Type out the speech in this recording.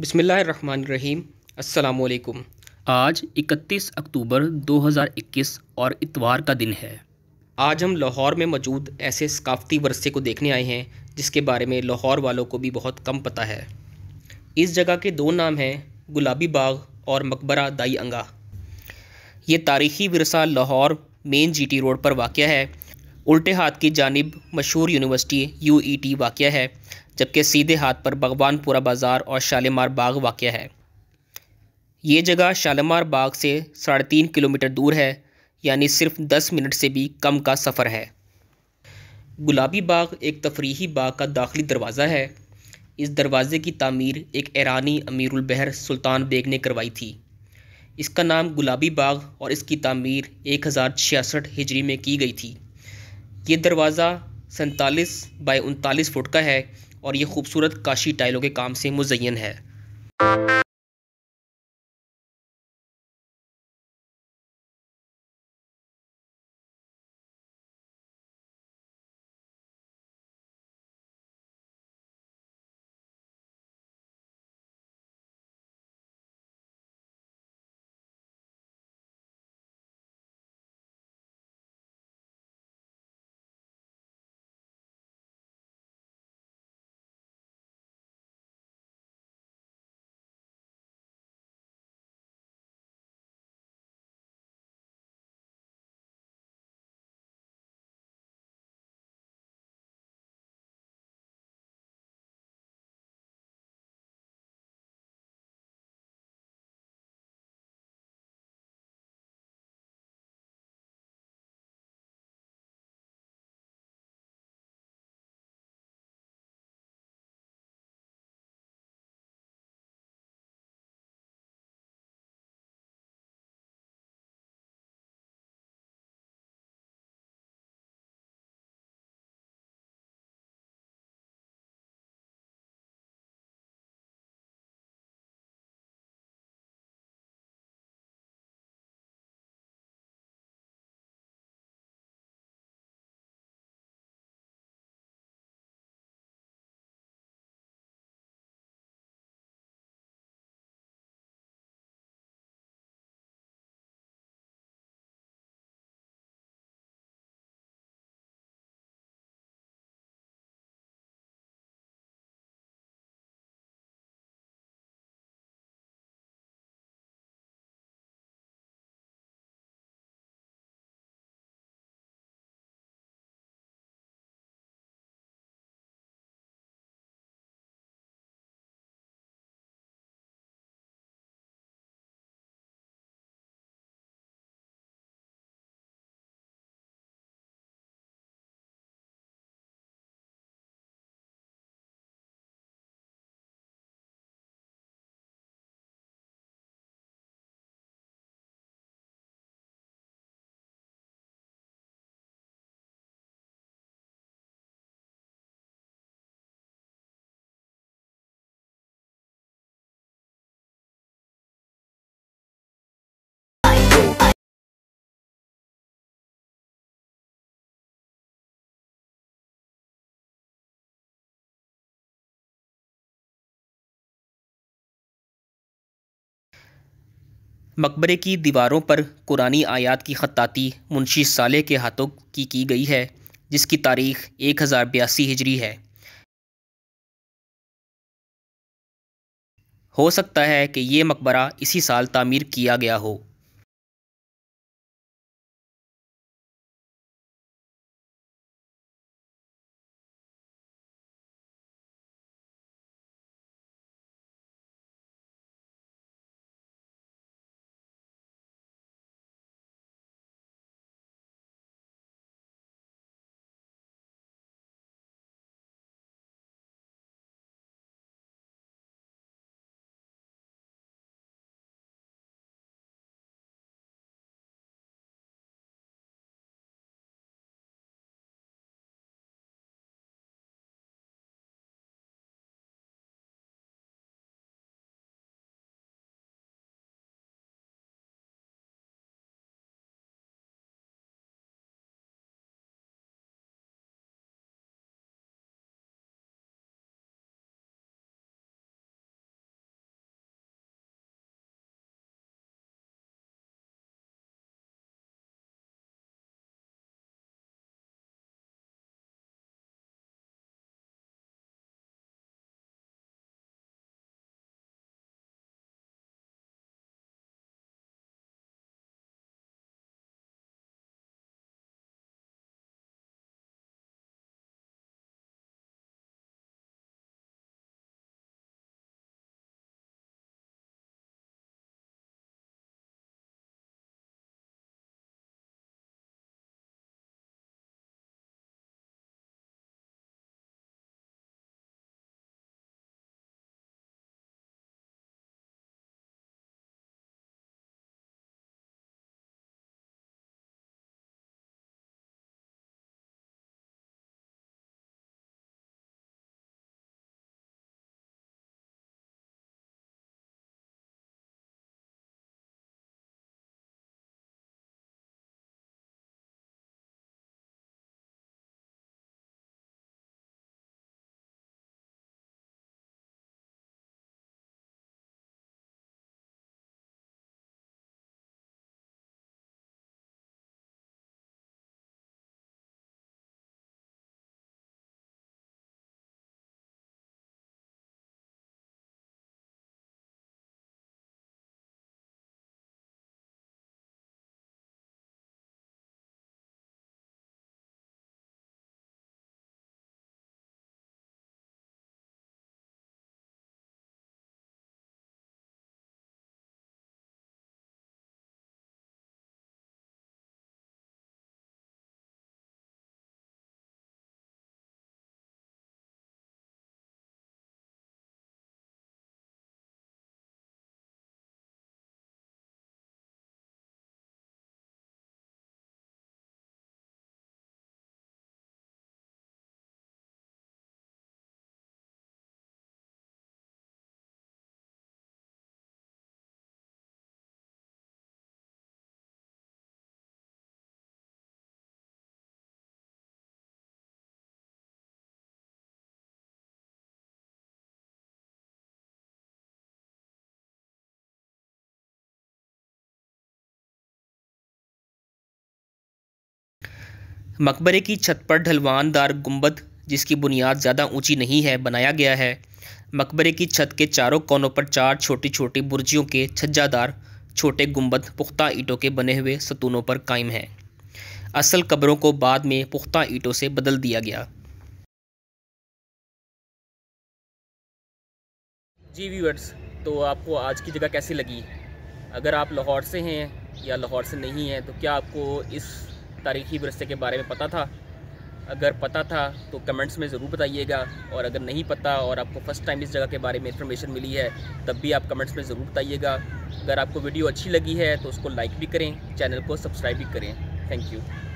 बिसमीम् अल्लाम आज 31 अक्टूबर 2021 और इतवार का दिन है आज हम लाहौर में मौजूद ऐसे सकाफती वरसे को देखने आए हैं जिसके बारे में लाहौर वालों को भी बहुत कम पता है इस जगह के दो नाम हैं गुलाबी बाग और मकबरा दाई अंगा ये तारीखी वरसा लाहौर मेन जीटी रोड पर वाक़ है उल्टे हाथ की जानब मशहूर university U E e T वाक़ है जबकि सीधे हाथ पर भगवानपुरा बाज़ार और शालीमार बाग वाक़ है ये जगह शालीमार बाग से साढ़े तीन किलोमीटर दूर है यानी सिर्फ दस मिनट से भी कम का सफ़र है गुलाबी बाग एक तफरीही बाग का दाखिली दरवाज़ा है इस दरवाज़े की तामीर एक ईरानी अमीरुल सुल्तान बेग ने करवाई थी इसका नाम गुलाबी बाग और इसकी तामीर एक हज़ार छियासठ हिजरी में की गई थी ये दरवाज़ा सैंतालीस बाई उनतालीस फुट का है और ये खूबसूरत काशी टाइलों के काम से मुजयन है मकबरे की दीवारों पर कुरानी आयात की ख़ताती मुंशी साले के हाथों की की गई है जिसकी तारीख एक हज़ार बयासी हिजरी है हो सकता है कि ये मकबरा इसी साल तामीर किया गया हो मकबरे की छत पर ढलवानदार गुंबद जिसकी बुनियाद ज़्यादा ऊंची नहीं है बनाया गया है मकबरे की छत के चारों कोनों पर चार छोटी छोटी बुर्जियों के छज्जादार छोटे गुंबद पुख्ता ईंटों के बने हुए सतूनों पर कायम हैं असल कब्रों को बाद में पुख्ता ईंटों से बदल दिया गया जी व्यूअर्स तो आपको आज की जगह कैसी लगी अगर आप लाहौर से हैं या लाहौर से नहीं हैं तो क्या आपको इस तारीखी वरसे के बारे में पता था अगर पता था तो कमेंट्स में ज़रूर बताइएगा और अगर नहीं पता और आपको फर्स्ट टाइम इस जगह के बारे में इन्फॉर्मेशन मिली है तब भी आप कमेंट्स में ज़रूर बताइएगा अगर आपको वीडियो अच्छी लगी है तो उसको लाइक भी करें चैनल को सब्सक्राइब भी करें थैंक यू